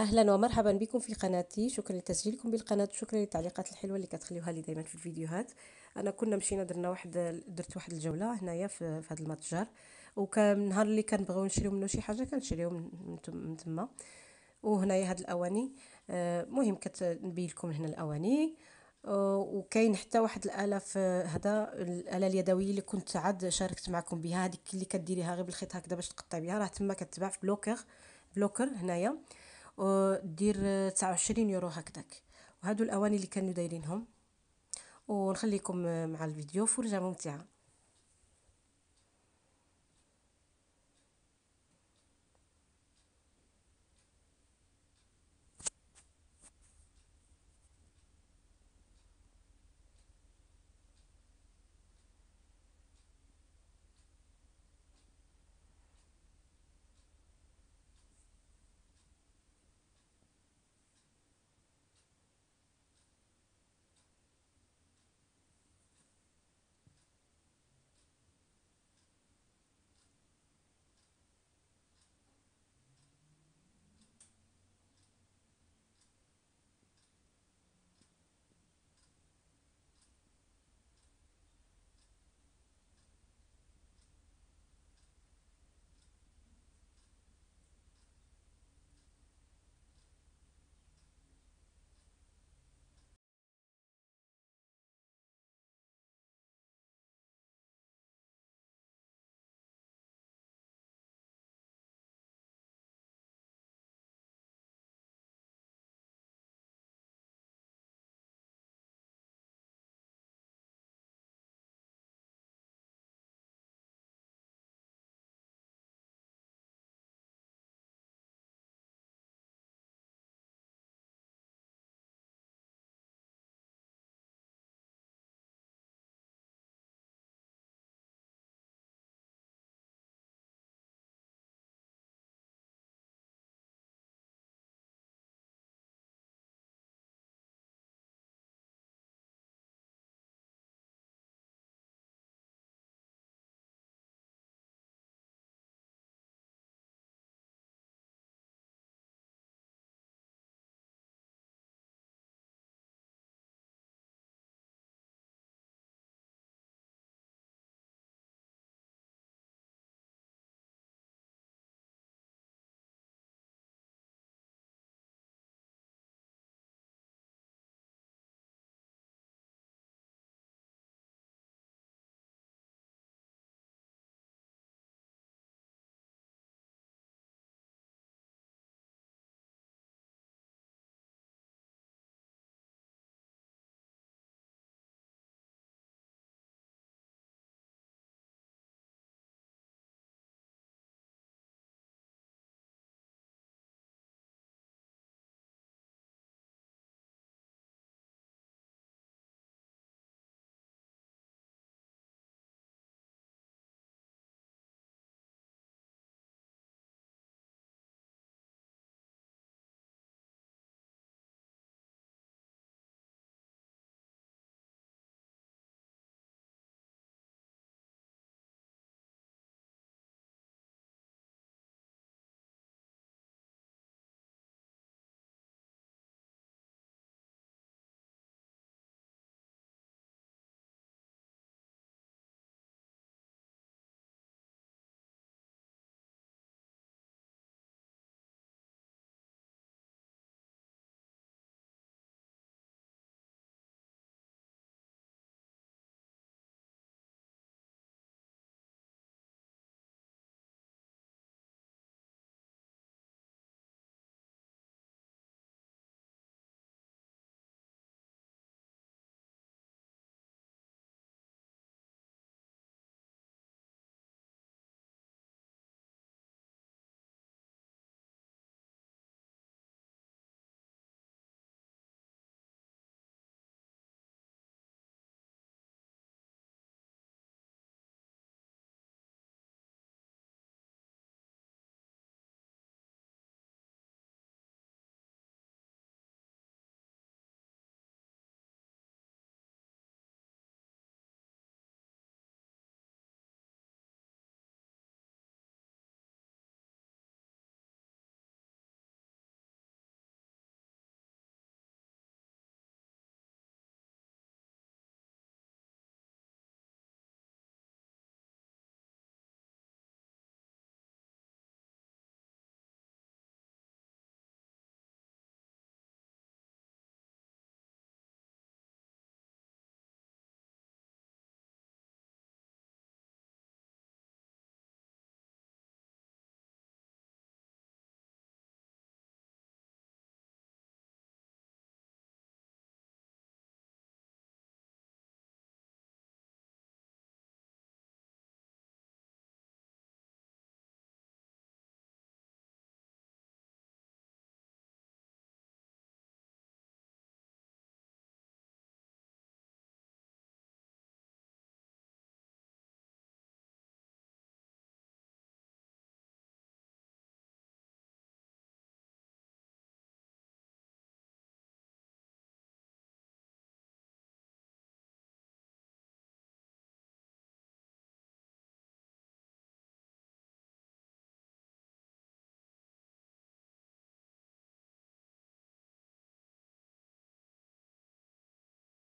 اهلا ومرحبا بكم في قناتي شكرا لتسجيلكم بالقناه وشكرا للتعليقات الحلوه اللي كتخليوها لي دائما في الفيديوهات انا كنا مشينا درنا واحد درت واحد الجوله هنايا في, في هذا المتجر وكان النهار اللي كنبغيو نشريو منه شي حاجه كنشريو من تما وهنايا هاد الاواني آه، مهم كتنبي لكم هنا الاواني آه، وكاين حتى واحد الاله آه، في هذا الاله اليدويه اللي كنت عاد شاركت معكم بها هذيك اللي كديريها غير بالخيط هكذا باش تقطع بها راه تما كتباع في بلوكر بلوكر هنايا آه دير تسعة وعشرين يورو هكذاك وهادو الاواني اللي كانوا دايرينهم ونخليكم مع الفيديو فرجه ممتعه